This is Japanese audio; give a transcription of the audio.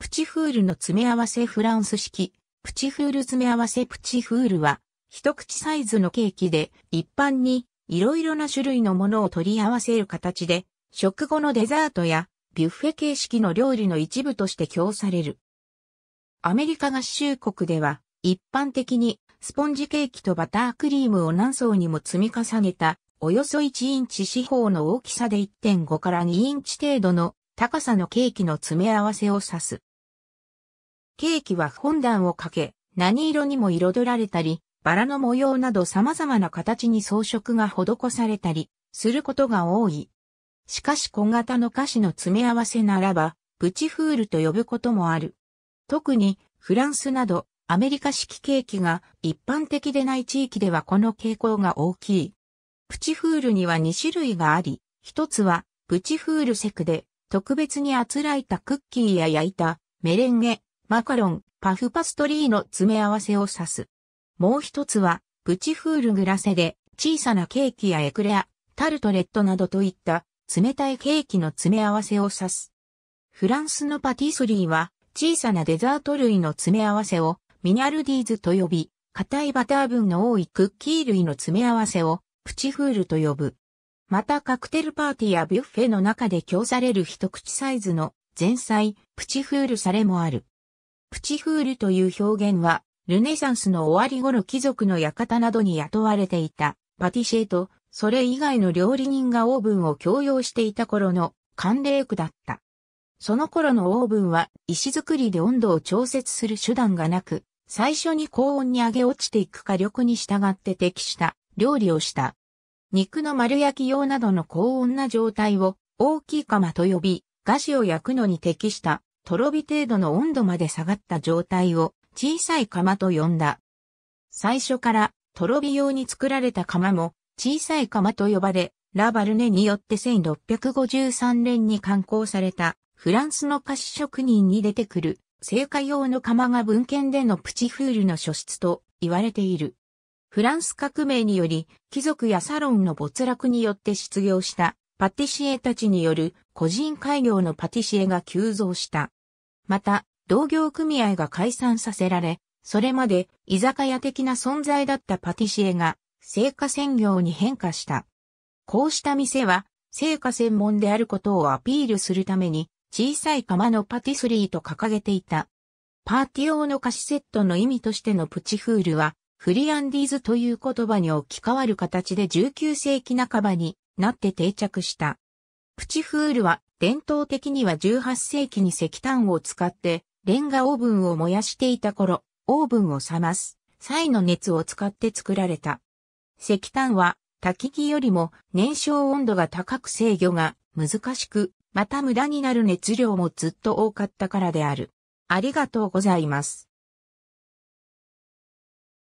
プチフールの詰め合わせフランス式、プチフール詰め合わせプチフールは、一口サイズのケーキで、一般に、いろいろな種類のものを取り合わせる形で、食後のデザートや、ビュッフェ形式の料理の一部として供される。アメリカ合衆国では、一般的に、スポンジケーキとバタークリームを何層にも積み重ねた、およそ1インチ四方の大きさで1.5から2インチ程度の高さのケーキの詰め合わせを指す。ケーキは本段をかけ、何色にも彩られたり、バラの模様など様々な形に装飾が施されたり、することが多い。しかし小型の菓子の詰め合わせならば、プチフールと呼ぶこともある。特に、フランスなど、アメリカ式ケーキが一般的でない地域ではこの傾向が大きい。プチフールには2種類があり、一つはプチフールセクで特別にあつらいたクッキーや焼いたメレンゲ、マカロン、パフパストリーの詰め合わせを指す。もう一つは、プチフールグラセで、小さなケーキやエクレア、タルトレットなどといった冷たいケーキの詰め合わせを指す。フランスのパティスリーは小さなデザート類の詰め合わせをミニャルディーズと呼び、硬いバター分の多いクッキー類の詰め合わせをプチフールと呼ぶ。またカクテルパーティーやビュッフェの中で供される一口サイズの前菜、プチフールされもある。プチフールという表現は、ルネサンスの終わり頃貴族の館などに雇われていたパティシエと、それ以外の料理人がオーブンを共用していた頃の寒冷区だった。その頃のオーブンは石造りで温度を調節する手段がなく、最初に高温に上げ落ちていく火力に従って適した料理をした。肉の丸焼き用などの高温な状態を大きい釜と呼び、菓子を焼くのに適したとろ火程度の温度まで下がった状態を小さい釜と呼んだ。最初からとろ火用に作られた釜も小さい釜と呼ばれ、ラバルネによって1653年に刊行されたフランスの菓子職人に出てくる聖火用の釜が文献でのプチフールの初出と言われている。フランス革命により貴族やサロンの没落によって失業したパティシエたちによる個人開業のパティシエが急増した。また、同業組合が解散させられ、それまで居酒屋的な存在だったパティシエが、成果専業に変化した。こうした店は、成果専門であることをアピールするために、小さい釜のパティスリーと掲げていた。パーティ用の菓子セットの意味としてのプチフールは、フリアンディーズという言葉に置き換わる形で19世紀半ばになって定着した。プチフールは伝統的には18世紀に石炭を使ってレンガオーブンを燃やしていた頃、オーブンを冷ます、際の熱を使って作られた。石炭は焚き木よりも燃焼温度が高く制御が難しく、また無駄になる熱量もずっと多かったからである。ありがとうございます。